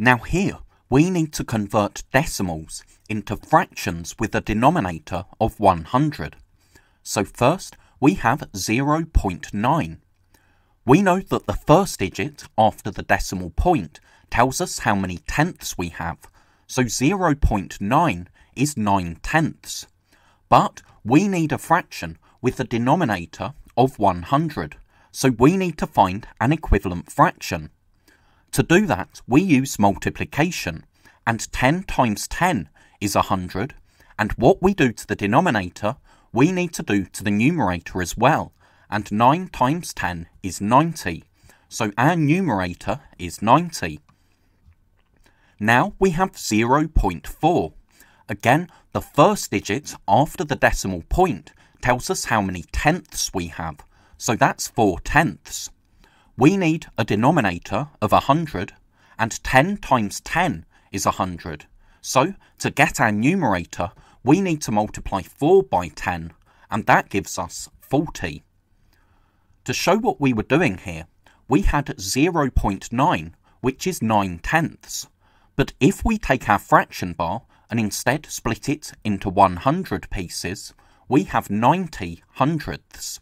Now here, we need to convert decimals into fractions with a denominator of 100. So first, we have 0.9. We know that the first digit after the decimal point tells us how many tenths we have, so 0.9 is 9 tenths. But we need a fraction with a denominator of 100, so we need to find an equivalent fraction. To do that, we use multiplication, and 10 times 10 is 100, and what we do to the denominator, we need to do to the numerator as well, and 9 times 10 is 90, so our numerator is 90. Now we have 0.4. Again, the first digit after the decimal point tells us how many tenths we have, so that's 4 tenths. We need a denominator of 100, and 10 times 10 is 100. So, to get our numerator, we need to multiply 4 by 10, and that gives us 40. To show what we were doing here, we had 0.9, which is 9 tenths. But if we take our fraction bar and instead split it into 100 pieces, we have 90 hundredths.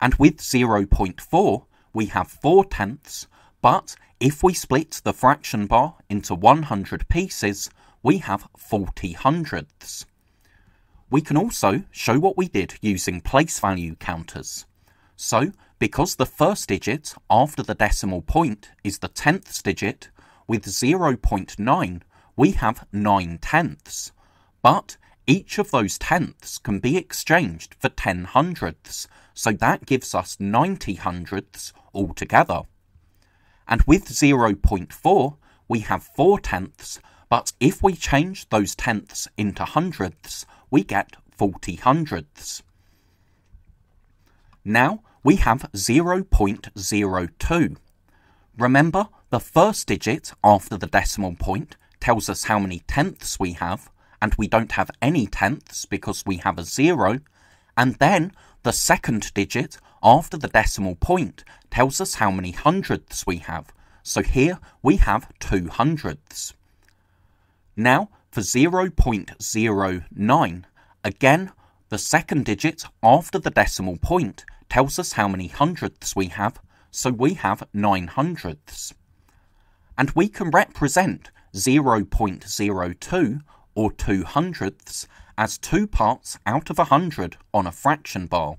And with 0.4, we have 4 tenths, but if we split the fraction bar into 100 pieces, we have 40 hundredths. We can also show what we did using place value counters. So, because the first digit after the decimal point is the tenths digit, with 0.9 we have 9 tenths. But each of those tenths can be exchanged for 10 hundredths, so that gives us 90 hundredths altogether. And with 0.4, we have 4 tenths, but if we change those tenths into hundredths, we get 40 hundredths. Now we have 0.02. Remember, the first digit after the decimal point tells us how many tenths we have, and we don't have any tenths because we have a zero, and then the second digit after the decimal point tells us how many hundredths we have, so here we have two hundredths. Now for 0.09, again the second digit after the decimal point tells us how many hundredths we have, so we have nine hundredths. And we can represent 0.02 or two hundredths, as two parts out of a hundred on a fraction bar.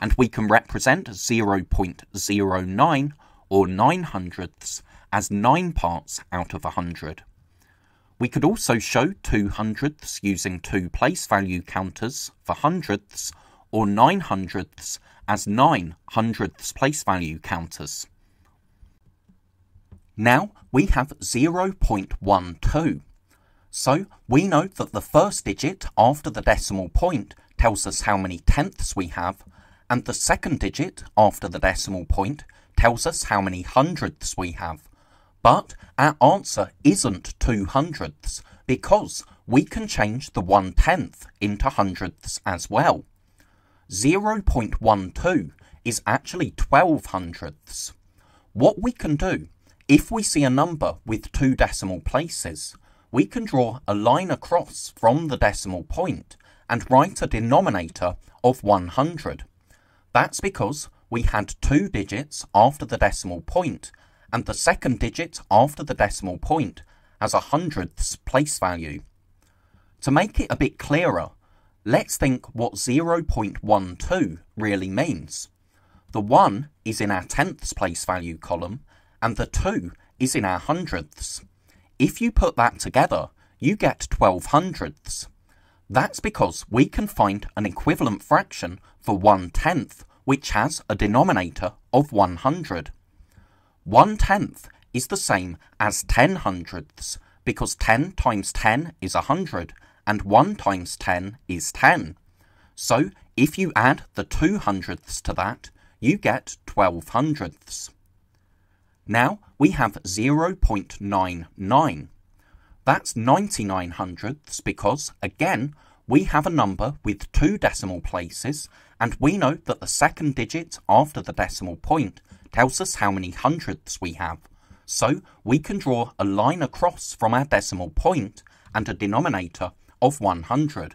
And we can represent 0.09 or nine hundredths as nine parts out of a hundred. We could also show two hundredths using two place value counters for hundredths or nine hundredths as nine hundredths place value counters. Now we have 0.12. So we know that the first digit after the decimal point tells us how many tenths we have, and the second digit after the decimal point tells us how many hundredths we have. But our answer isn't two hundredths because we can change the one tenth into hundredths as well. 0.12 is actually 12 hundredths. What we can do if we see a number with two decimal places we can draw a line across from the decimal point and write a denominator of 100. That's because we had two digits after the decimal point, and the second digit after the decimal point has a hundredths place value. To make it a bit clearer, let's think what 0.12 really means. The 1 is in our tenths place value column, and the 2 is in our hundredths. If you put that together, you get 12 hundredths. That's because we can find an equivalent fraction for 1 tenth, which has a denominator of 100. 1 tenth is the same as 10 hundredths, because 10 times 10 is 100, and 1 times 10 is 10. So if you add the 2 hundredths to that, you get 12 hundredths. Now we have 0.99. That's 99 hundredths because, again, we have a number with two decimal places and we know that the second digit after the decimal point tells us how many hundredths we have. So we can draw a line across from our decimal point and a denominator of 100.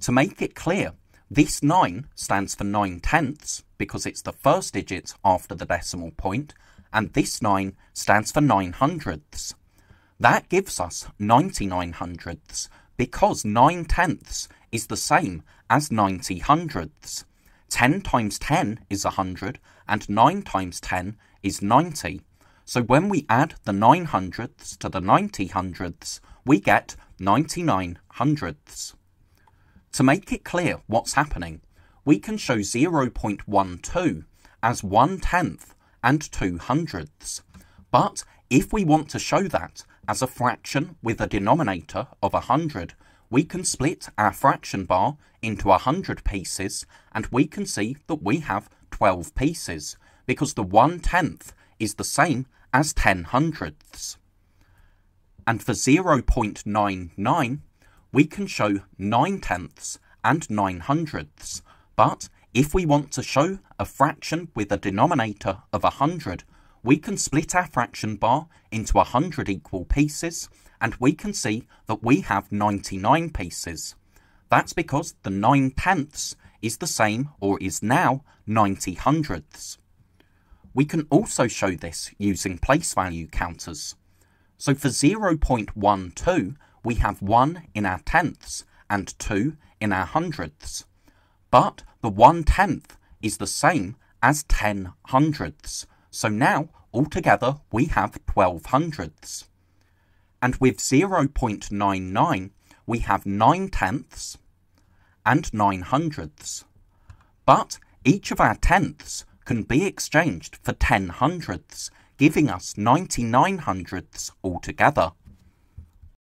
To make it clear, this 9 stands for 9 tenths because it's the first digit after the decimal point and this 9 stands for 9 hundredths. That gives us 99 hundredths because 9 tenths is the same as 90 hundredths. 10 times 10 is 100 and 9 times 10 is 90. So when we add the 9 hundredths to the 90 hundredths, we get 99 hundredths. To make it clear what's happening, we can show 0.12 as 1 tenth and 2 hundredths. But if we want to show that as a fraction with a denominator of 100, we can split our fraction bar into 100 pieces and we can see that we have 12 pieces because the 1 tenth is the same as 10 hundredths. And for 0.99, we can show 9 tenths and 9 hundredths, but if we want to show a fraction with a denominator of 100, we can split our fraction bar into 100 equal pieces, and we can see that we have 99 pieces. That's because the 9 tenths is the same, or is now, 90 hundredths. We can also show this using place value counters. So for 0.12, we have 1 in our tenths and 2 in our hundredths but the one tenth is the same as ten hundredths. So now, altogether, we have twelve hundredths. And with 0.99, we have nine tenths and nine hundredths. But each of our tenths can be exchanged for ten hundredths, giving us 99 hundredths altogether.